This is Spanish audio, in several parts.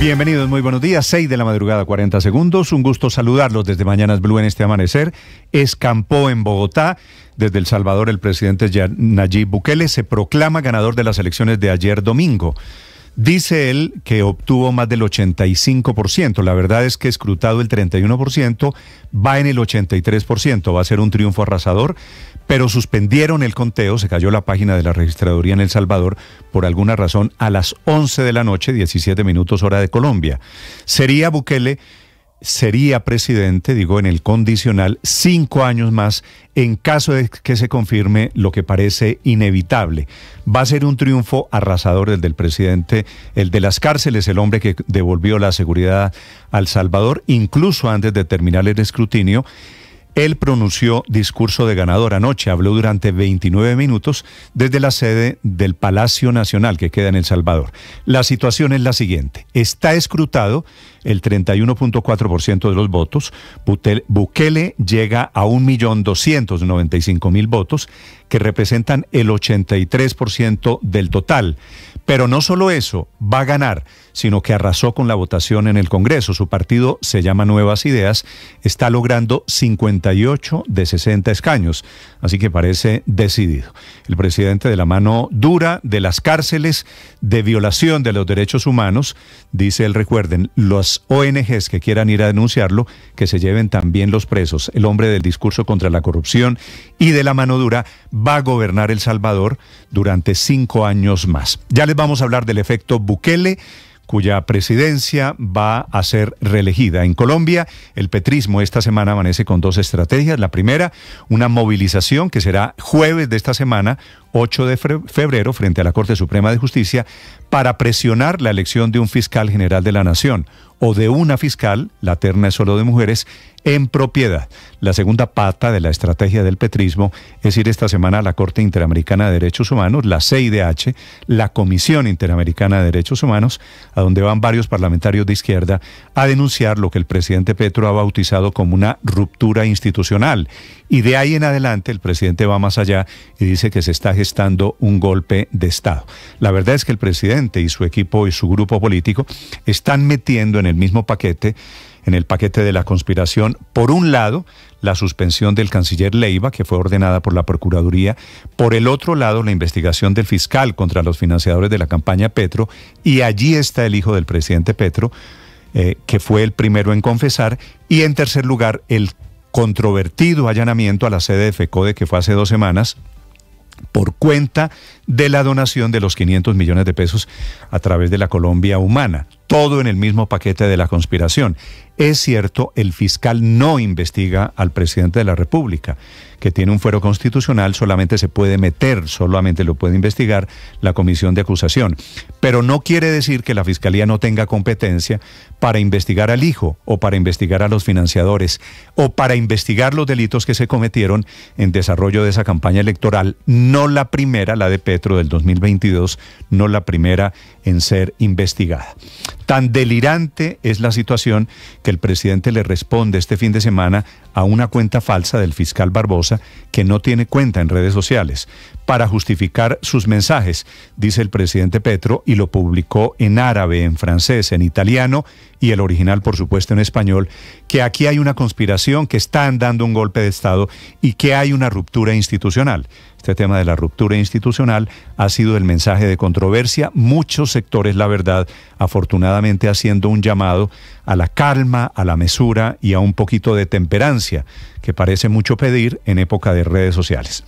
Bienvenidos, muy buenos días. 6 de la madrugada, 40 segundos. Un gusto saludarlos desde Mañanas Blue en este amanecer. Escampó en Bogotá. Desde El Salvador, el presidente Nayib Bukele se proclama ganador de las elecciones de ayer domingo. Dice él que obtuvo más del 85%. La verdad es que escrutado el 31%, va en el 83%. Va a ser un triunfo arrasador, pero suspendieron el conteo, se cayó la página de la registraduría en El Salvador por alguna razón a las 11 de la noche, 17 minutos hora de Colombia. Sería Bukele, sería presidente, digo en el condicional, cinco años más en caso de que se confirme lo que parece inevitable. Va a ser un triunfo arrasador el del presidente, el de las cárceles, el hombre que devolvió la seguridad al Salvador, incluso antes de terminar el escrutinio. Él pronunció discurso de ganador anoche, habló durante 29 minutos desde la sede del Palacio Nacional que queda en El Salvador. La situación es la siguiente, está escrutado el 31.4% de los votos, Bukele llega a 1.295.000 votos, que representan el 83% del total, pero no solo eso, va a ganar, sino que arrasó con la votación en el Congreso. Su partido se llama Nuevas Ideas, está logrando 58 de 60 escaños, así que parece decidido. El presidente de la mano dura de las cárceles de violación de los derechos humanos, dice él, recuerden, los ONGs que quieran ir a denunciarlo, que se lleven también los presos. El hombre del discurso contra la corrupción y de la mano dura va a gobernar El Salvador durante cinco años más. Ya vamos a hablar del efecto Bukele cuya presidencia va a ser reelegida. En Colombia, el petrismo esta semana amanece con dos estrategias. La primera, una movilización que será jueves de esta semana, 8 de febrero, frente a la Corte Suprema de Justicia, para presionar la elección de un fiscal general de la Nación o de una fiscal, la terna es solo de mujeres, en propiedad. La segunda pata de la estrategia del petrismo es ir esta semana a la Corte Interamericana de Derechos Humanos, la CIDH, la Comisión Interamericana de Derechos Humanos, a donde van varios parlamentarios de izquierda a denunciar lo que el presidente Petro ha bautizado como una ruptura institucional. Y de ahí en adelante el presidente va más allá y dice que se está gestando un golpe de Estado. La verdad es que el presidente y su equipo y su grupo político están metiendo en el mismo paquete en el paquete de la conspiración, por un lado, la suspensión del canciller Leiva, que fue ordenada por la Procuraduría, por el otro lado, la investigación del fiscal contra los financiadores de la campaña Petro, y allí está el hijo del presidente Petro, eh, que fue el primero en confesar, y en tercer lugar, el controvertido allanamiento a la sede de FECODE que fue hace dos semanas, por cuenta de la donación de los 500 millones de pesos a través de la Colombia Humana todo en el mismo paquete de la conspiración. Es cierto, el fiscal no investiga al presidente de la República, que tiene un fuero constitucional, solamente se puede meter, solamente lo puede investigar la comisión de acusación. Pero no quiere decir que la fiscalía no tenga competencia para investigar al hijo o para investigar a los financiadores o para investigar los delitos que se cometieron en desarrollo de esa campaña electoral, no la primera, la de Petro del 2022, no la primera en ser investigada. Tan delirante es la situación que el presidente le responde este fin de semana a una cuenta falsa del fiscal Barbosa que no tiene cuenta en redes sociales para justificar sus mensajes, dice el presidente Petro, y lo publicó en árabe, en francés, en italiano y el original, por supuesto, en español, que aquí hay una conspiración, que están dando un golpe de Estado y que hay una ruptura institucional. Este tema de la ruptura institucional ha sido el mensaje de controversia. Muchos sectores, la verdad, afortunadamente haciendo un llamado a la calma, a la mesura y a un poquito de temperancia, que parece mucho pedir en época de redes sociales.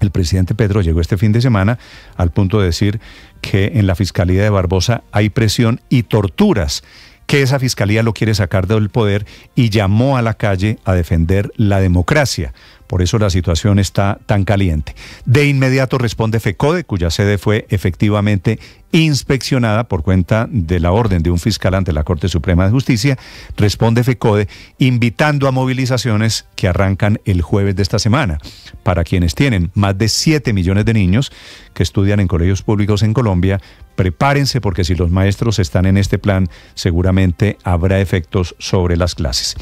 El presidente Pedro llegó este fin de semana al punto de decir que en la Fiscalía de Barbosa hay presión y torturas, que esa Fiscalía lo quiere sacar del poder y llamó a la calle a defender la democracia. Por eso la situación está tan caliente. De inmediato responde FECODE, cuya sede fue efectivamente inspeccionada por cuenta de la orden de un fiscal ante la Corte Suprema de Justicia, responde FECODE invitando a movilizaciones que arrancan el jueves de esta semana. Para quienes tienen más de 7 millones de niños que estudian en colegios públicos en Colombia, prepárense porque si los maestros están en este plan, seguramente habrá efectos sobre las clases.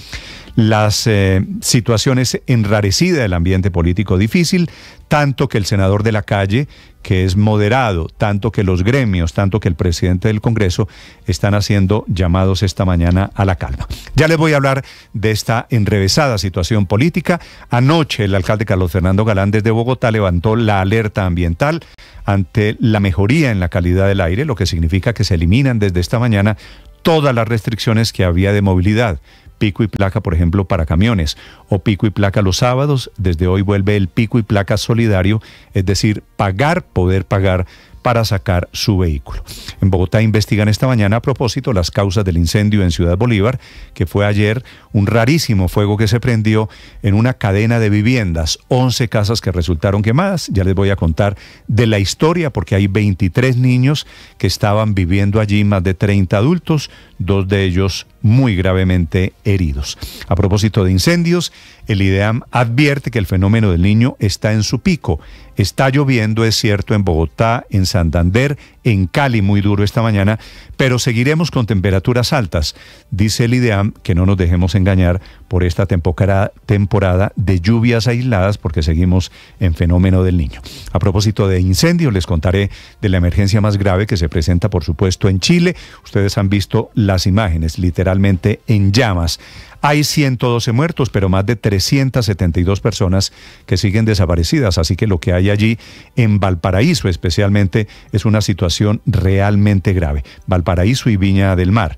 Las eh, situaciones enrarecida del ambiente político difícil, tanto que el senador de la calle, que es moderado, tanto que los gremios, tanto que el presidente del Congreso están haciendo llamados esta mañana a la calma. Ya les voy a hablar de esta enrevesada situación política. Anoche el alcalde Carlos Fernando Galán desde Bogotá levantó la alerta ambiental ante la mejoría en la calidad del aire, lo que significa que se eliminan desde esta mañana todas las restricciones que había de movilidad pico y placa, por ejemplo, para camiones, o pico y placa los sábados. Desde hoy vuelve el pico y placa solidario, es decir, pagar, poder pagar para sacar su vehículo. En Bogotá investigan esta mañana a propósito las causas del incendio en Ciudad Bolívar, que fue ayer un rarísimo fuego que se prendió en una cadena de viviendas, 11 casas que resultaron quemadas. Ya les voy a contar de la historia porque hay 23 niños que estaban viviendo allí, más de 30 adultos, dos de ellos muy gravemente heridos. A propósito de incendios, el IDEAM advierte que el fenómeno del niño está en su pico Está lloviendo, es cierto, en Bogotá, en Santander, en Cali muy duro esta mañana, pero seguiremos con temperaturas altas. Dice el IDEAM que no nos dejemos engañar por esta temporada de lluvias aisladas porque seguimos en fenómeno del niño. A propósito de incendios, les contaré de la emergencia más grave que se presenta, por supuesto, en Chile. Ustedes han visto las imágenes, literalmente en llamas. Hay 112 muertos, pero más de 372 personas que siguen desaparecidas. Así que lo que hay allí en Valparaíso especialmente es una situación realmente grave. Valparaíso y Viña del Mar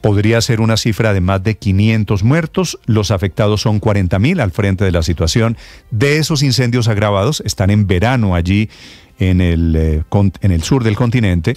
podría ser una cifra de más de 500 muertos. Los afectados son 40.000 al frente de la situación. De esos incendios agravados, están en verano allí en el, eh, en el sur del continente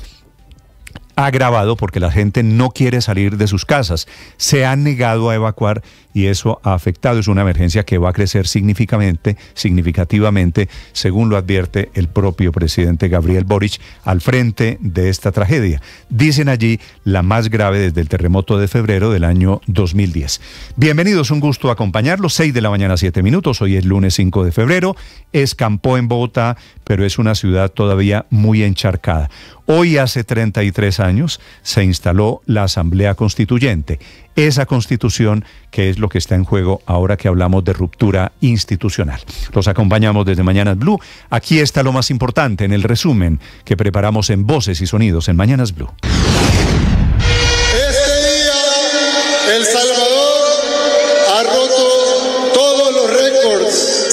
...ha agravado porque la gente no quiere salir de sus casas, se han negado a evacuar y eso ha afectado. Es una emergencia que va a crecer significativamente, significativamente según lo advierte el propio presidente Gabriel Boric al frente de esta tragedia. Dicen allí la más grave desde el terremoto de febrero del año 2010. Bienvenidos, un gusto acompañarlos. 6 de la mañana, siete minutos. Hoy es lunes 5 de febrero. Escampó en Bogotá, pero es una ciudad todavía muy encharcada. Hoy hace 33 años se instaló la Asamblea Constituyente, esa constitución que es lo que está en juego ahora que hablamos de ruptura institucional. Los acompañamos desde Mañanas Blue. Aquí está lo más importante en el resumen que preparamos en Voces y Sonidos en Mañanas Blue.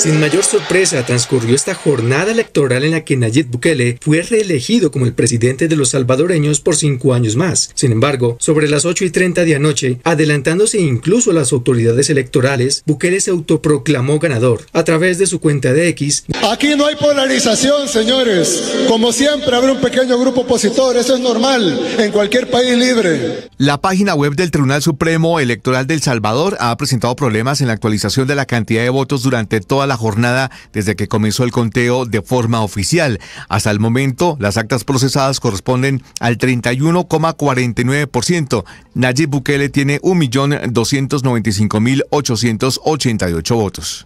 Sin mayor sorpresa transcurrió esta jornada electoral en la que Nayib Bukele fue reelegido como el presidente de los salvadoreños por cinco años más. Sin embargo, sobre las 8 y 30 de anoche, adelantándose incluso a las autoridades electorales, Bukele se autoproclamó ganador a través de su cuenta de X. Aquí no hay polarización, señores. Como siempre, habrá un pequeño grupo opositor. Eso es normal en cualquier país libre. La página web del Tribunal Supremo Electoral del Salvador ha presentado problemas en la actualización de la cantidad de votos durante toda la jornada desde que comenzó el conteo de forma oficial. Hasta el momento, las actas procesadas corresponden al 31,49%. Nayib Bukele tiene 1.295.888 votos.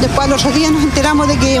Después los días nos enteramos de que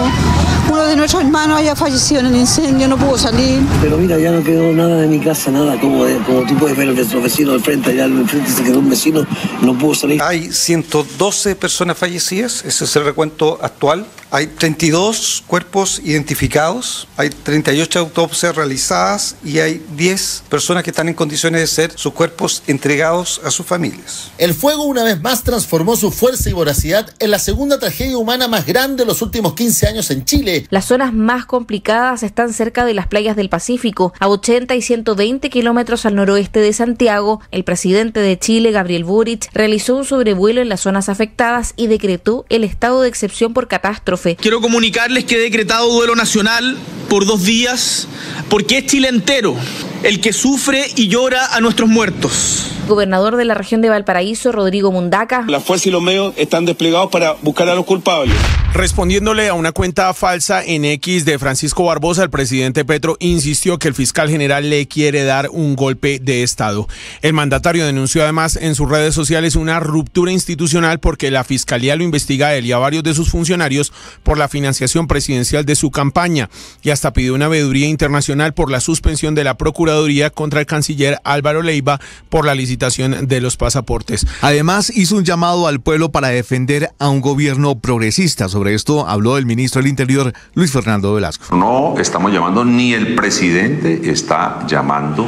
uno de nuestros hermanos haya fallecido en el incendio, no pudo salir. Pero mira, ya no quedó nada de mi casa, nada, como, de, como tú puedes ver nuestro de vecino de frente, allá enfrente frente se quedó un vecino, no pudo salir. Hay 112 personas fallecidas, ese es el recuento actual hay 32 cuerpos identificados, hay 38 autopsias realizadas y hay 10 personas que están en condiciones de ser sus cuerpos entregados a sus familias. El fuego una vez más transformó su fuerza y voracidad en la segunda tragedia humana más grande de los últimos 15 años en Chile. Las zonas más complicadas están cerca de las playas del Pacífico, a 80 y 120 kilómetros al noroeste de Santiago. El presidente de Chile, Gabriel Boric, realizó un sobrevuelo en las zonas afectadas y decretó el estado de excepción por catástrofe Quiero comunicarles que he decretado duelo nacional por dos días porque es Chile entero el que sufre y llora a nuestros muertos. Gobernador de la región de Valparaíso, Rodrigo Mundaca. La fuerza y los medios están desplegados para buscar a los culpables. Respondiéndole a una cuenta falsa en X de Francisco Barbosa, el presidente Petro insistió que el fiscal general le quiere dar un golpe de Estado. El mandatario denunció además en sus redes sociales una ruptura institucional porque la fiscalía lo investiga a él y a varios de sus funcionarios por la financiación presidencial de su campaña y hasta pidió una veeduría internacional por la suspensión de la procura contra el canciller Álvaro Leiva por la licitación de los pasaportes. Además, hizo un llamado al pueblo para defender a un gobierno progresista. Sobre esto habló el ministro del Interior, Luis Fernando Velasco. No estamos llamando, ni el presidente está llamando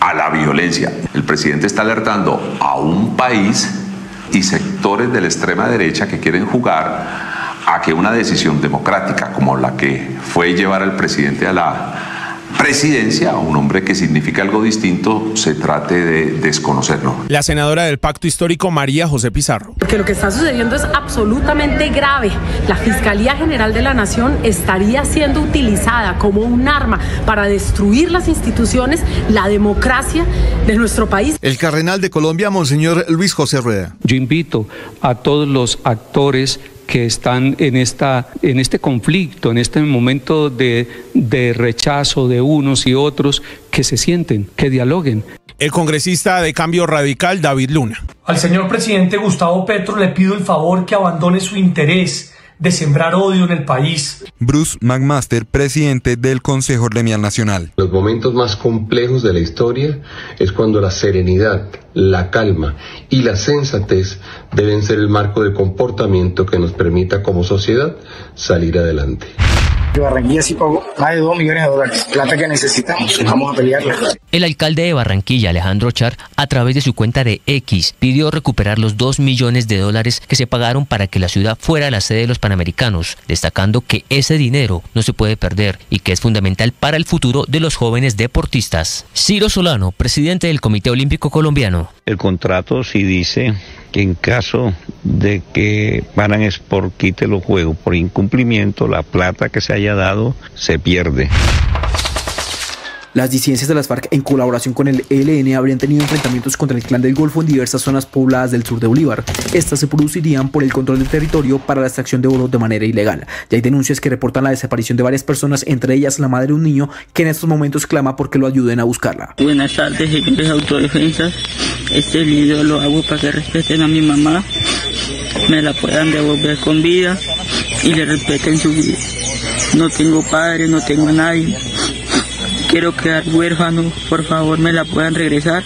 a la violencia. El presidente está alertando a un país y sectores de la extrema derecha que quieren jugar a que una decisión democrática como la que fue llevar al presidente a la presidencia un hombre que significa algo distinto se trate de desconocerlo. La senadora del Pacto Histórico, María José Pizarro. Porque lo que está sucediendo es absolutamente grave. La Fiscalía General de la Nación estaría siendo utilizada como un arma para destruir las instituciones, la democracia de nuestro país. El cardenal de Colombia, Monseñor Luis José Rueda. Yo invito a todos los actores que están en, esta, en este conflicto, en este momento de, de rechazo de unos y otros, que se sienten, que dialoguen. El congresista de Cambio Radical, David Luna. Al señor presidente Gustavo Petro le pido el favor que abandone su interés de sembrar odio en el país. Bruce McMaster, presidente del Consejo Gremial Nacional. Los momentos más complejos de la historia es cuando la serenidad la calma y la sensatez deben ser el marco de comportamiento que nos permita como sociedad salir adelante. millones plata que necesitamos, vamos a pelearla. El alcalde de Barranquilla, Alejandro Char, a través de su cuenta de X, pidió recuperar los 2 millones de dólares que se pagaron para que la ciudad fuera la sede de los Panamericanos, destacando que ese dinero no se puede perder y que es fundamental para el futuro de los jóvenes deportistas. Ciro Solano, presidente del Comité Olímpico Colombiano. El contrato sí dice que en caso de que Paran por quite los juegos por incumplimiento, la plata que se haya dado se pierde. Las disidencias de las FARC en colaboración con el ELN habrían tenido enfrentamientos contra el Clan del Golfo en diversas zonas pobladas del sur de Bolívar. Estas se producirían por el control del territorio para la extracción de oro de manera ilegal. Ya hay denuncias que reportan la desaparición de varias personas, entre ellas la madre de un niño que en estos momentos clama porque lo ayuden a buscarla. Buenas tardes, equipos de autodefensas. Este video lo hago para que respeten a mi mamá, me la puedan devolver con vida y le respeten su vida. No tengo padre, no tengo a nadie. Quiero quedar huérfano, por favor me la puedan regresar.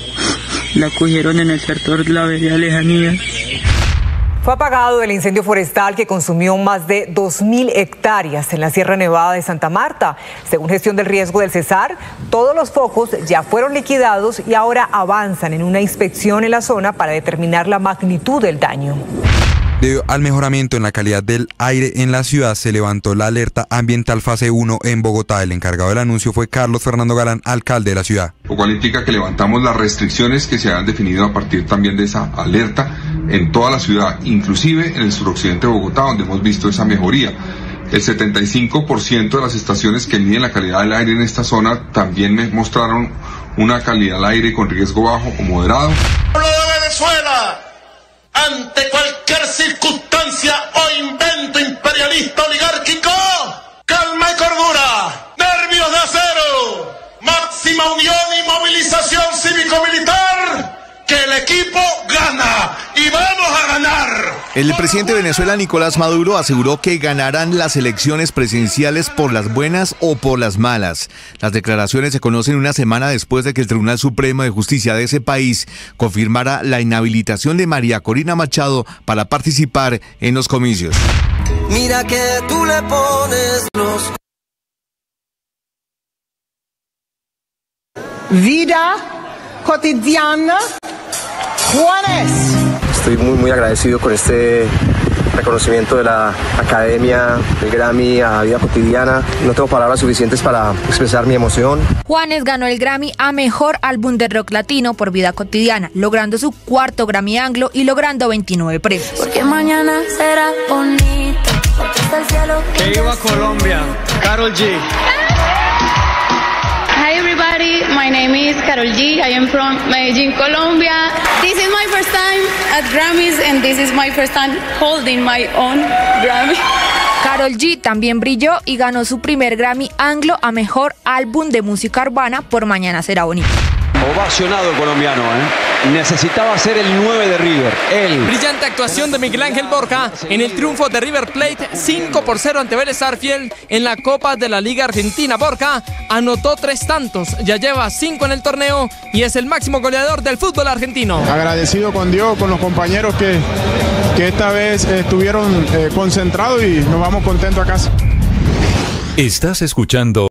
La cogieron en el sector de la de Lejanía. Fue apagado el incendio forestal que consumió más de 2.000 hectáreas en la Sierra Nevada de Santa Marta. Según gestión del riesgo del Cesar, todos los focos ya fueron liquidados y ahora avanzan en una inspección en la zona para determinar la magnitud del daño. Debido al mejoramiento en la calidad del aire en la ciudad, se levantó la alerta ambiental fase 1 en Bogotá. El encargado del anuncio fue Carlos Fernando Galán, alcalde de la ciudad. Lo cual implica que levantamos las restricciones que se han definido a partir también de esa alerta en toda la ciudad, inclusive en el suroccidente de Bogotá, donde hemos visto esa mejoría. El 75% de las estaciones que miden la calidad del aire en esta zona también me mostraron una calidad del aire con riesgo bajo o moderado. de Venezuela! ante cualquier circunstancia o invento imperialista oligárquico, calma y cordura, nervios de acero, máxima unión y movilización civil el equipo gana y vamos a ganar. El presidente de Venezuela Nicolás Maduro aseguró que ganarán las elecciones presidenciales por las buenas o por las malas. Las declaraciones se conocen una semana después de que el Tribunal Supremo de Justicia de ese país confirmara la inhabilitación de María Corina Machado para participar en los comicios. Mira que tú le pones los Vida cotidiana. Juanes. Estoy muy, muy agradecido con este reconocimiento de la Academia del Grammy a Vida Cotidiana. No tengo palabras suficientes para expresar mi emoción. Juanes ganó el Grammy a Mejor Álbum de Rock Latino por Vida Cotidiana, logrando su cuarto Grammy Anglo y logrando 29 premios. Porque mañana será bonito. que viva Colombia. Carol G everybody. My name is Carol G. I am from Medellín, Colombia. This is my first time at Grammys and this is my first time holding my own Grammy. Carol G también brilló y ganó su primer Grammy Anglo a Mejor Álbum de Música Urbana por Mañana Será Bonito. Ovacionado colombiano, ¿eh? Necesitaba ser el 9 de River. Él. Brillante actuación de Miguel Ángel Borja en el triunfo de River Plate 5 por 0 ante Vélez Arfiel en la Copa de la Liga Argentina. Borja anotó tres tantos, ya lleva cinco en el torneo y es el máximo goleador del fútbol argentino. Agradecido con Dios, con los compañeros que, que esta vez estuvieron eh, concentrados y nos vamos contentos a casa. Estás escuchando.